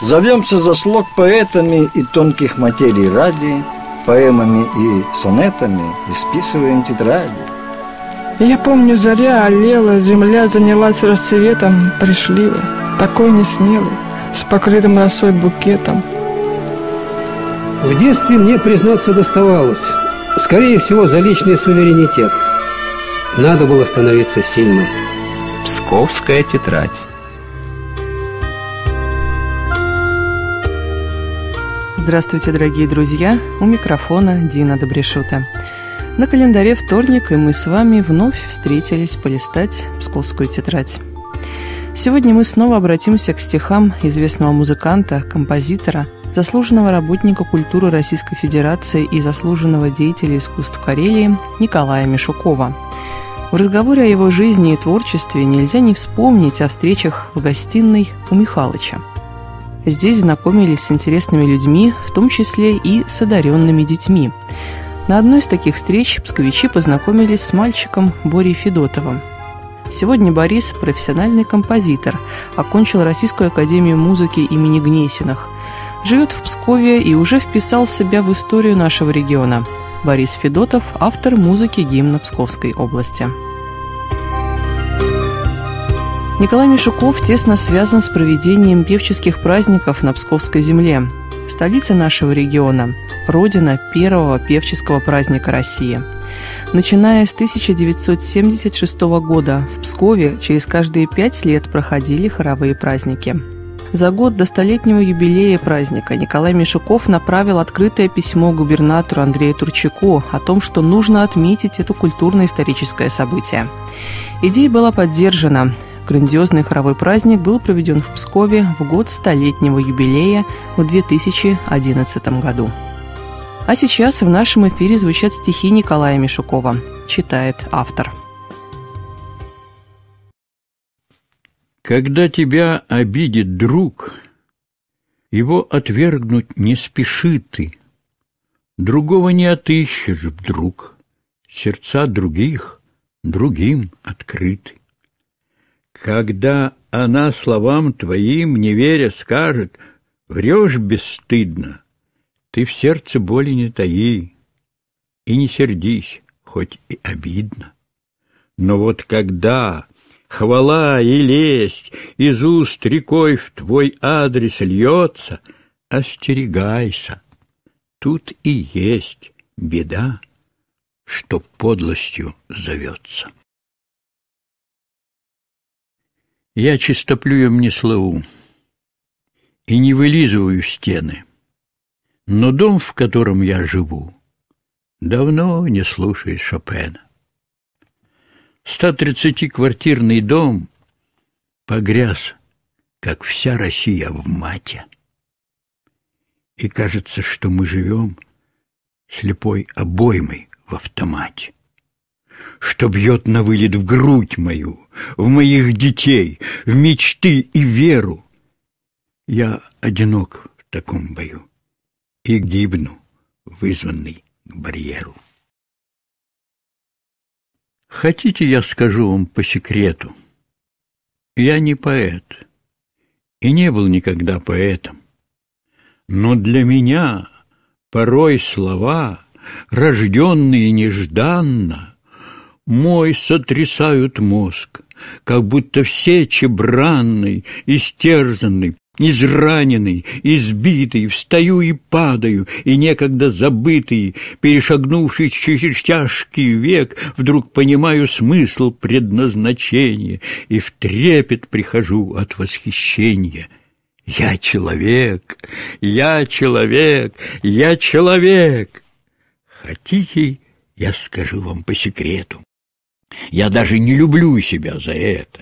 Зовемся за слог поэтами и тонких материй ради, поэмами и сонетами, и списываем тетради. Я помню, заря олела, земля занялась расцветом, пришли вы, такой несмелый, с покрытым росой букетом. В детстве мне, признаться, доставалось, скорее всего, за личный суверенитет. Надо было становиться сильным. Псковская тетрадь. Здравствуйте, дорогие друзья! У микрофона Дина Добрешута. На календаре вторник, и мы с вами вновь встретились полистать «Псковскую тетрадь». Сегодня мы снова обратимся к стихам известного музыканта, композитора, заслуженного работника культуры Российской Федерации и заслуженного деятеля искусств Карелии Николая Мишукова. В разговоре о его жизни и творчестве нельзя не вспомнить о встречах в гостиной у Михалыча – Здесь знакомились с интересными людьми, в том числе и с одаренными детьми. На одной из таких встреч псковичи познакомились с мальчиком Борей Федотовым. Сегодня Борис – профессиональный композитор, окончил Российскую академию музыки имени Гнесиных. Живет в Пскове и уже вписал себя в историю нашего региона. Борис Федотов – автор музыки гимна Псковской области. Николай Мишуков тесно связан с проведением певческих праздников на Псковской земле, столице нашего региона, родина первого певческого праздника России. Начиная с 1976 года в Пскове через каждые пять лет проходили хоровые праздники. За год до столетнего юбилея праздника Николай Мишуков направил открытое письмо губернатору Андрею Турчаку о том, что нужно отметить это культурно-историческое событие. Идея была поддержана грандиозный хоровой праздник был проведен в Пскове в год столетнего юбилея в 2011 году. А сейчас в нашем эфире звучат стихи Николая Мишукова. Читает автор. Когда тебя обидит друг, его отвергнуть не спеши ты. Другого не отыщешь вдруг. Сердца других другим открыты. Когда она словам твоим, не веря, скажет, врешь бесстыдно, ты в сердце боли не таи и не сердись, хоть и обидно. Но вот когда хвала и лесть из уст рекой в твой адрес льётся, остерегайся, тут и есть беда, что подлостью зовется. Я чистоплюем не славу и не вылизываю стены, но дом, в котором я живу, давно не слушает Шопена. 130-квартирный дом погряз, как вся Россия в мате. И кажется, что мы живем слепой обоймой в автомате что бьет на вылет в грудь мою, в моих детей, в мечты и веру. Я одинок в таком бою и гибну, вызванный к барьеру. Хотите, я скажу вам по секрету? Я не поэт и не был никогда поэтом, но для меня порой слова, рожденные нежданно, мой сотрясают мозг, как будто все чебранный, истерзанный, израненный, избитый, встаю и падаю, и некогда забытый, перешагнувший через тяжкий век, вдруг понимаю смысл предназначения и в трепет прихожу от восхищения. Я человек, я человек, я человек. Хотите, я скажу вам по секрету. Я даже не люблю себя за это.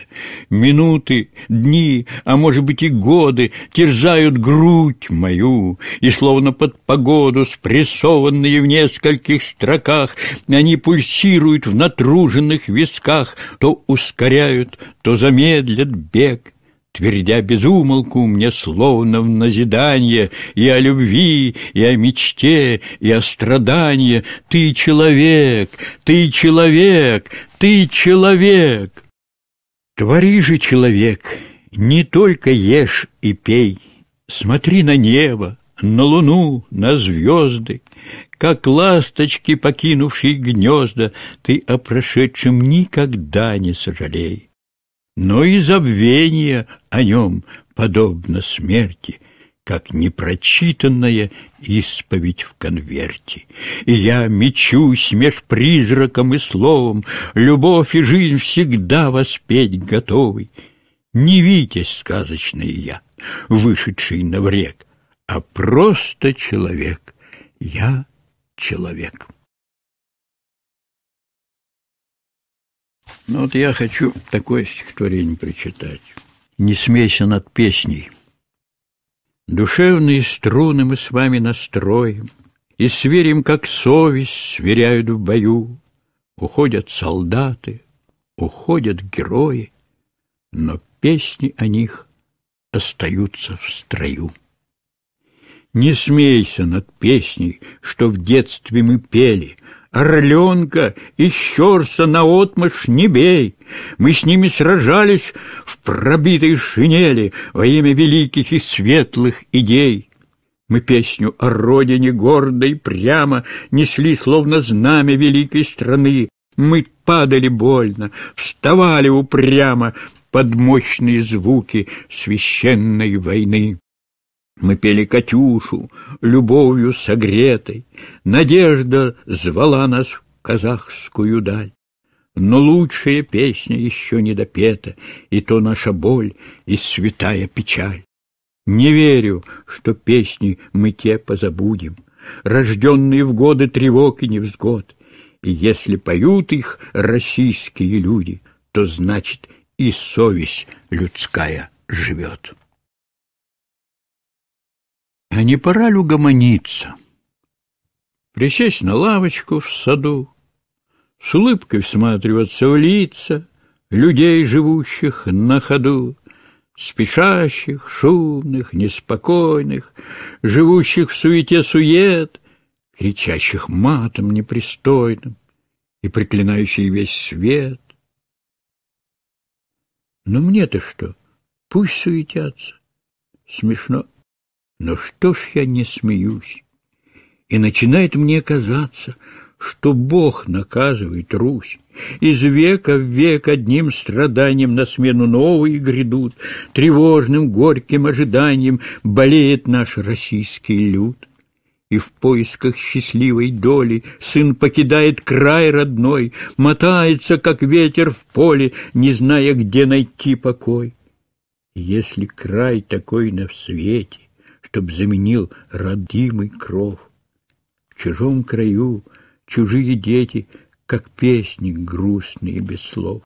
Минуты, дни, а может быть и годы терзают грудь мою, и словно под погоду, спрессованные в нескольких строках, они пульсируют в натруженных висках, то ускоряют, то замедлят бег, твердя безумолку мне словно в назидание и о любви, и о мечте, и о страдании. Ты человек, ты человек, ты человек! Твори же, человек, не только ешь и пей, Смотри на небо, на луну, на звезды, Как ласточки, покинувшие гнезда, Ты о прошедшем никогда не сожалей. Но и забвение о нем подобно смерти — как непрочитанная исповедь в конверте. И я мечусь меж призраком и словом, любовь и жизнь всегда воспеть готовый. Не витязь сказочный я, вышедший на врек, а просто человек. Я человек. Ну вот я хочу такое стихотворение прочитать. «Не смейся над песней». Душевные струны мы с вами настроим, И сверим, как совесть сверяют в бою. Уходят солдаты, уходят герои, Но песни о них остаются в строю. Не смейся над песней, что в детстве мы пели, Орленка и Щерса наотмашь не бей. Мы с ними сражались в пробитой шинели во имя великих и светлых идей. Мы песню о родине гордой прямо несли, словно знамя великой страны. Мы падали больно, вставали упрямо под мощные звуки священной войны. Мы пели «Катюшу», любовью согретой, Надежда звала нас в казахскую даль. Но лучшая песня еще не допета, И то наша боль и святая печаль. Не верю, что песни мы те позабудем, Рожденные в годы тревог и невзгод, И если поют их российские люди, То значит и совесть людская живет. А не пора ли угомониться? Присесть на лавочку в саду, с улыбкой всматриваться в лица людей, живущих на ходу, спешащих, шумных, неспокойных, живущих в суете сует, кричащих матом непристойным и проклинающий весь свет. Но ну мне-то что? Пусть суетятся. Смешно. Но «Ну что ж я не смеюсь? И начинает мне казаться, что Бог наказывает Русь. Из века в век одним страданием на смену новые грядут, Тревожным, горьким ожиданием болеет наш российский люд. И в поисках счастливой доли сын покидает край родной, Мотается, как ветер в поле, не зная, где найти покой. Если край такой на свете, чтоб заменил родимый кров. В чужом краю чужие дети, как песник грустные без слов.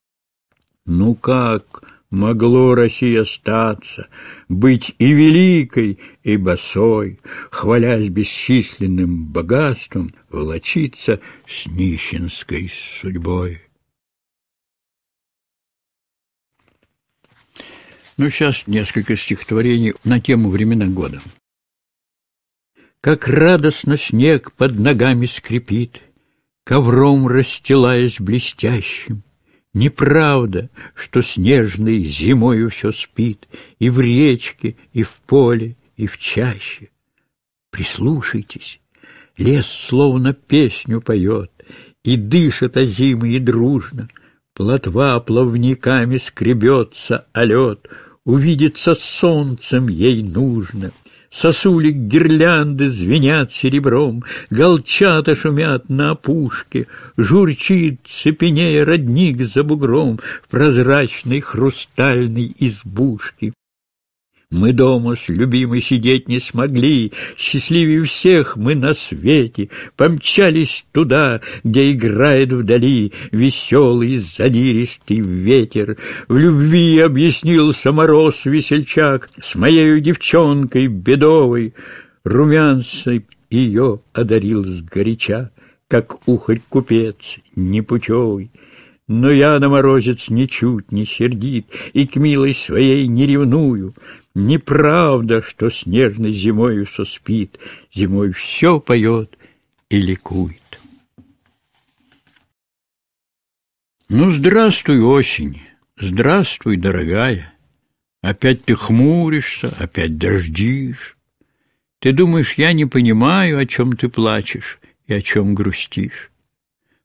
Ну как могло Россия остаться быть и великой, и босой, хвалясь бесчисленным богатством, волочиться с нищенской судьбой? Ну, сейчас несколько стихотворений на тему времена года. Как радостно снег под ногами скрипит, Ковром расстилаясь блестящим, Неправда, что снежный зимою все спит И в речке, и в поле, и в чаще. Прислушайтесь, лес словно песню поет, И дышит озимый и дружно — Плотва плавниками скребется а лед, увидеться с солнцем ей нужно. Сосулик гирлянды звенят серебром, Голчата шумят на опушке, Журчит, цепенея родник за бугром В прозрачной хрустальной избушке. Мы дома с любимой сидеть не смогли, Счастливее всех мы на свете, Помчались туда, где играет вдали Веселый задиристый ветер. В любви объяснил саморос весельчак С моей девчонкой бедовой, Румянцей ее одарил сгоряча, Как ухарь купец непутевый. Но я на морозец ничуть не сердит И к милой своей не ревную — Неправда, что снежной зимою все спит, Зимой все поет и ликует. Ну, здравствуй, осень, здравствуй, дорогая. Опять ты хмуришься, опять дождишь. Ты думаешь, я не понимаю, о чем ты плачешь и о чем грустишь.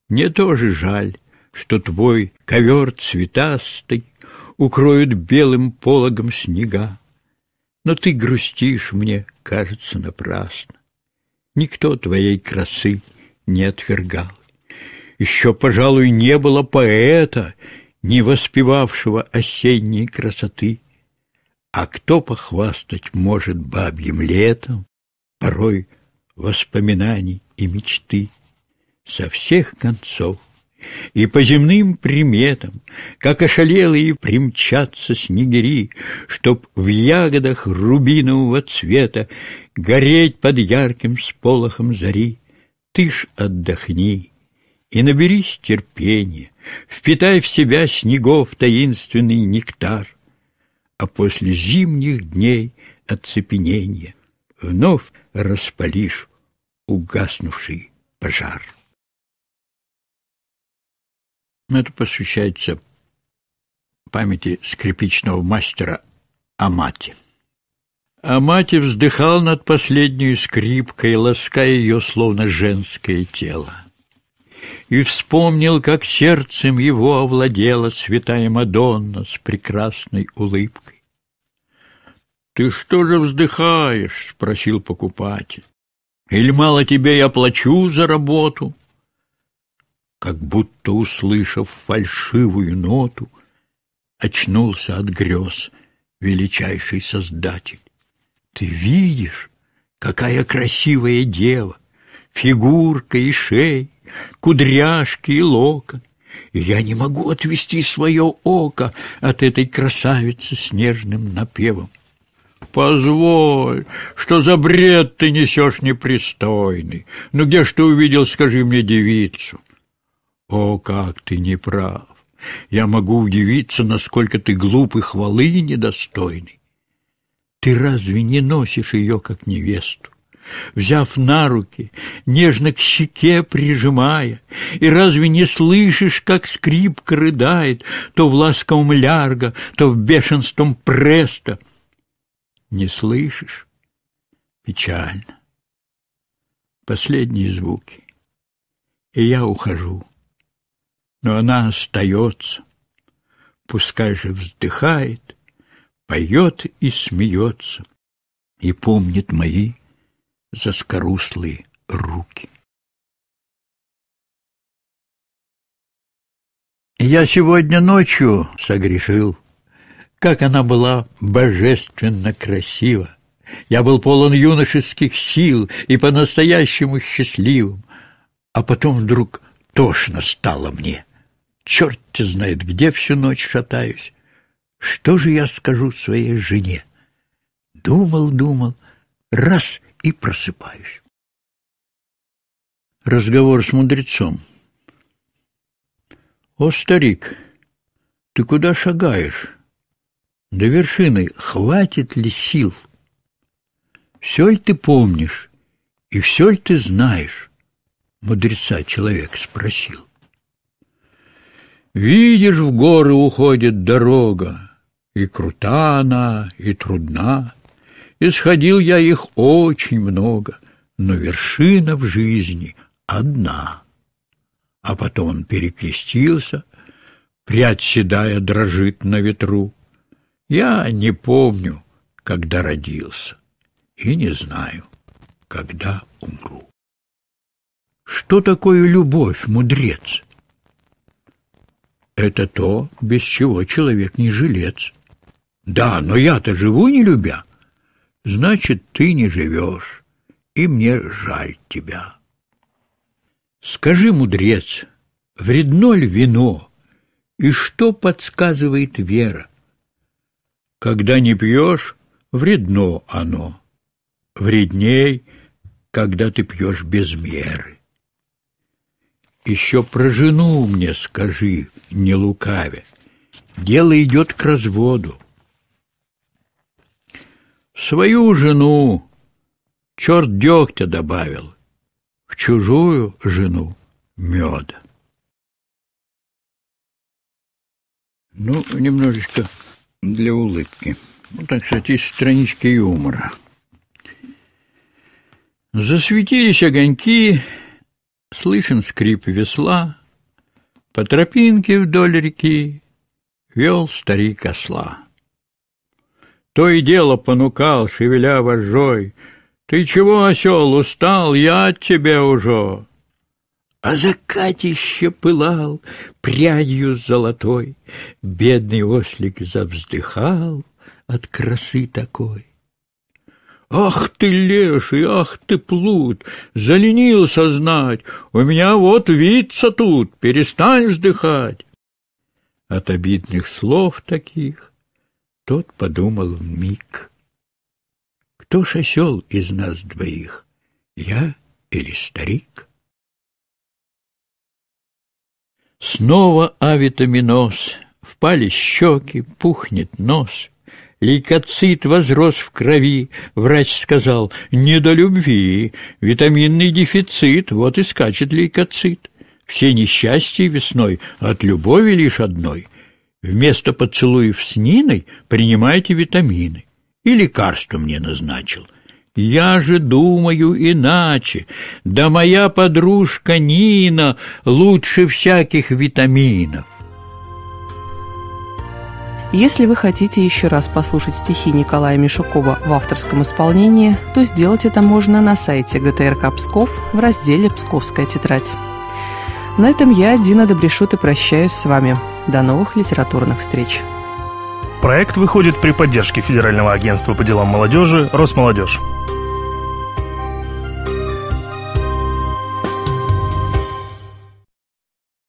Мне тоже жаль, что твой ковер цветастый Укроют белым пологом снега но ты грустишь мне, кажется, напрасно. Никто твоей красы не отвергал. Еще, пожалуй, не было поэта, не воспевавшего осенней красоты. А кто похвастать может бабьим летом, порой воспоминаний и мечты со всех концов и по земным приметам, как ошалелые, примчатся снегири, Чтоб в ягодах рубинового цвета Гореть под ярким сполохом зари. Ты ж отдохни и наберись терпения, Впитай в себя снегов таинственный нектар, А после зимних дней оцепенения Вновь распалишь угаснувший пожар. Это посвящается памяти скрипичного мастера Амати. Амати вздыхал над последней скрипкой, лаская ее, словно женское тело. И вспомнил, как сердцем его овладела святая Мадонна с прекрасной улыбкой. «Ты что же вздыхаешь?» — спросил покупатель. «Или мало тебе я плачу за работу?» как будто услышав фальшивую ноту, очнулся от грез величайший Создатель. Ты видишь, какая красивая дева, фигурка и шея, кудряшки и локон. Я не могу отвести свое око от этой красавицы с нежным напевом. Позволь, что за бред ты несешь непристойный? Ну где ж ты увидел, скажи мне, девицу? О, как ты неправ! Я могу удивиться, насколько ты глуп и хвалы недостойный. Ты разве не носишь ее, как невесту? взяв на руки, нежно к щеке прижимая, и разве не слышишь, как скрипка рыдает, то в ласковом лярго, то в бешенством преста? Не слышишь? Печально. Последние звуки. И я ухожу но она остается. Пускай же вздыхает, поет и смеется, и помнит мои заскоруслые руки. Я сегодня ночью согрешил, как она была божественно красива. Я был полон юношеских сил и по-настоящему счастливым, а потом вдруг тошно стало мне черт знает где всю ночь шатаюсь. Что же я скажу своей жене? Думал, думал, раз и просыпаюсь. Разговор с мудрецом. «О, старик, ты куда шагаешь? До вершины хватит ли сил? Все ли ты помнишь и все ли ты знаешь?» Мудреца человек спросил. Видишь, в горы уходит дорога, и крута она, и трудна. Исходил я их очень много, но вершина в жизни одна. А потом он перекрестился, прядь седая дрожит на ветру. Я не помню, когда родился, и не знаю, когда умру. Что такое любовь, мудрец? это то, без чего человек не жилец. Да, но я-то живу не любя. Значит, ты не живешь, и мне жаль тебя. Скажи, мудрец, вредно ли вино, и что подсказывает вера? Когда не пьешь, вредно оно. Вредней, когда ты пьешь без меры. Еще про жену мне скажи, не лукавя. Дело идет к разводу. Свою жену черт дегтя добавил, в чужую жену меда. Ну, немножечко для улыбки. Ну, так сказать, из странички юмора. Засветились огоньки, Слышен скрип весла, По тропинке вдоль реки Вел старик осла. То и дело понукал, шевеля вожжой, «Ты чего, осел, устал? Я от тебя уже!» А закатище пылал прядью золотой, Бедный ослик завздыхал от красы такой. «Ах ты, леший, ах ты, плут! Заленился знать! У меня вот вица тут, перестань вздыхать!» От обидных слов таких тот подумал миг. «Кто ж осел из нас двоих, я или старик?» Снова авитаминоз, впали щеки, пухнет нос — лейкоцит возрос в крови. Врач сказал, не до любви, витаминный дефицит, вот и скачет лейкоцит. Все несчастья весной от любови лишь одной. Вместо поцелуев с Ниной принимайте витамины. И лекарство мне назначил. Я же думаю иначе. Да моя подружка Нина лучше всяких витаминов. Если вы хотите еще раз послушать стихи Николая Мишукова в авторском исполнении, то сделать это можно на сайте ГТРК Псков в разделе «Псковская тетрадь». На этом я, Дина Добрешут, и прощаюсь с вами. До новых литературных встреч. Проект выходит при поддержке Федерального агентства по делам молодежи «Росмолодежь».